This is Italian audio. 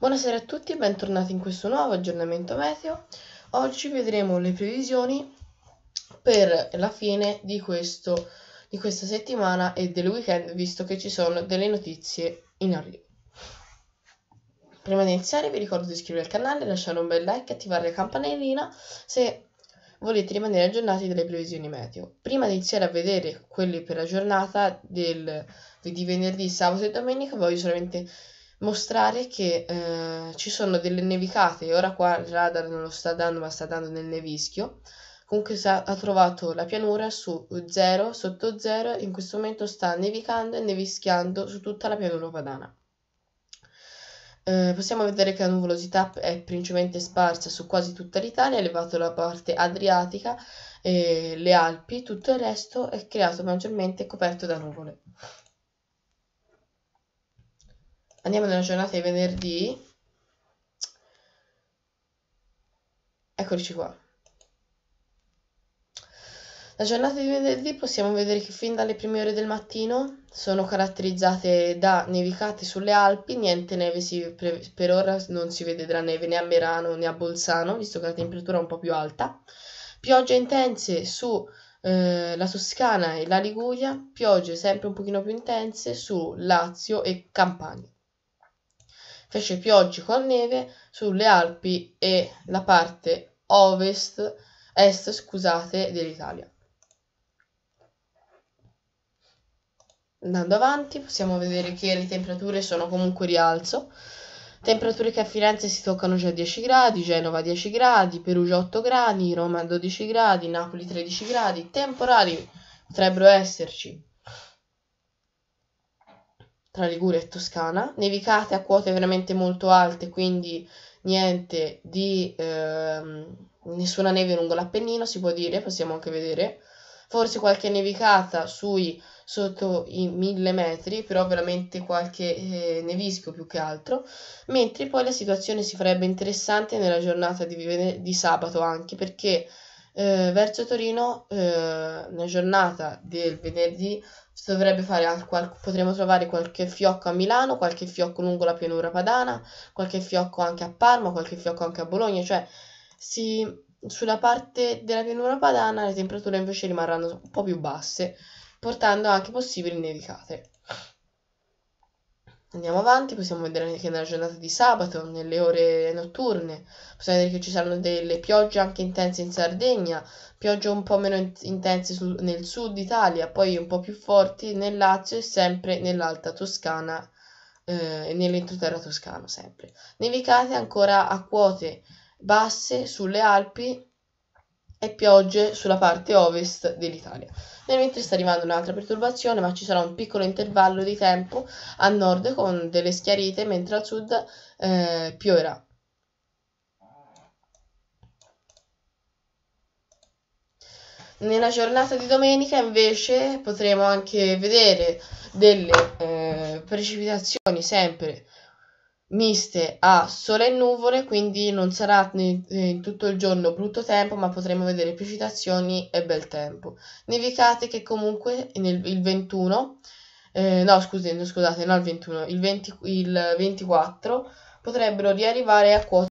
Buonasera a tutti e bentornati in questo nuovo aggiornamento meteo. Oggi vedremo le previsioni per la fine di, questo, di questa settimana e del weekend, visto che ci sono delle notizie in arrivo. Prima di iniziare vi ricordo di iscrivervi al canale, lasciare un bel like e attivare la campanellina se volete rimanere aggiornati delle previsioni meteo. Prima di iniziare a vedere quelle per la giornata del, di venerdì, sabato e domenica voglio solamente mostrare che eh, ci sono delle nevicate, ora qua il radar non lo sta dando ma sta dando nel nevischio, comunque sa, ha trovato la pianura su 0, sotto 0, in questo momento sta nevicando e nevischiando su tutta la pianura padana. Eh, possiamo vedere che la nuvolosità è principalmente sparsa su quasi tutta l'Italia, elevato la parte adriatica, e le Alpi, tutto il resto è creato maggiormente coperto da nuvole andiamo nella giornata di venerdì. Eccoci qua. La giornata di venerdì possiamo vedere che fin dalle prime ore del mattino sono caratterizzate da nevicate sulle Alpi, niente neve si, per ora non si vede vedrà neve né a Merano né a Bolzano, visto che la temperatura è un po' più alta. Piogge intense su eh, la Toscana e la Liguria, piogge sempre un pochino più intense su Lazio e Campania fece piogge con neve sulle Alpi e la parte ovest, est scusate, dell'Italia. Andando avanti possiamo vedere che le temperature sono comunque rialzo. Temperature che a Firenze si toccano già 10 gradi, Genova 10 gradi, Perugia 8 gradi, Roma 12 gradi, Napoli 13 gradi. Temporali potrebbero esserci tra Liguria e Toscana, nevicate a quote veramente molto alte, quindi niente di ehm, nessuna neve lungo l'Appennino, si può dire, possiamo anche vedere. Forse qualche nevicata sui sotto i mille metri, però veramente qualche eh, nevischio più che altro, mentre poi la situazione si farebbe interessante nella giornata di, di sabato anche perché eh, verso Torino, eh, nella giornata del venerdì, dovrebbe fare qual- potremo trovare qualche fiocco a Milano, qualche fiocco lungo la pianura padana, qualche fiocco anche a Parma, qualche fiocco anche a Bologna, cioè si, sulla parte della pianura padana le temperature invece rimarranno un po' più basse, portando anche possibili nevicate. Andiamo avanti, possiamo vedere anche nella giornata di sabato, nelle ore notturne, possiamo vedere che ci saranno delle piogge anche intense in Sardegna, piogge un po' meno intense sul, nel sud Italia, poi un po' più forti nel Lazio e sempre nell'alta Toscana eh, e eh, nell'entroterra toscano, sempre. Nevicate ancora a quote basse sulle Alpi e piogge sulla parte ovest dell'Italia. Nel mentre sta arrivando un'altra perturbazione, ma ci sarà un piccolo intervallo di tempo a nord con delle schiarite, mentre al sud eh, pioverà. Nella giornata di domenica invece potremo anche vedere delle eh, precipitazioni sempre miste a sole e nuvole, quindi non sarà in tutto il giorno brutto tempo, ma potremo vedere precipitazioni e bel tempo. Nevicate che comunque nel, il 21, eh, no scusate, no, scusate, no il 21, il, 20, il 24 potrebbero riarrivare a quota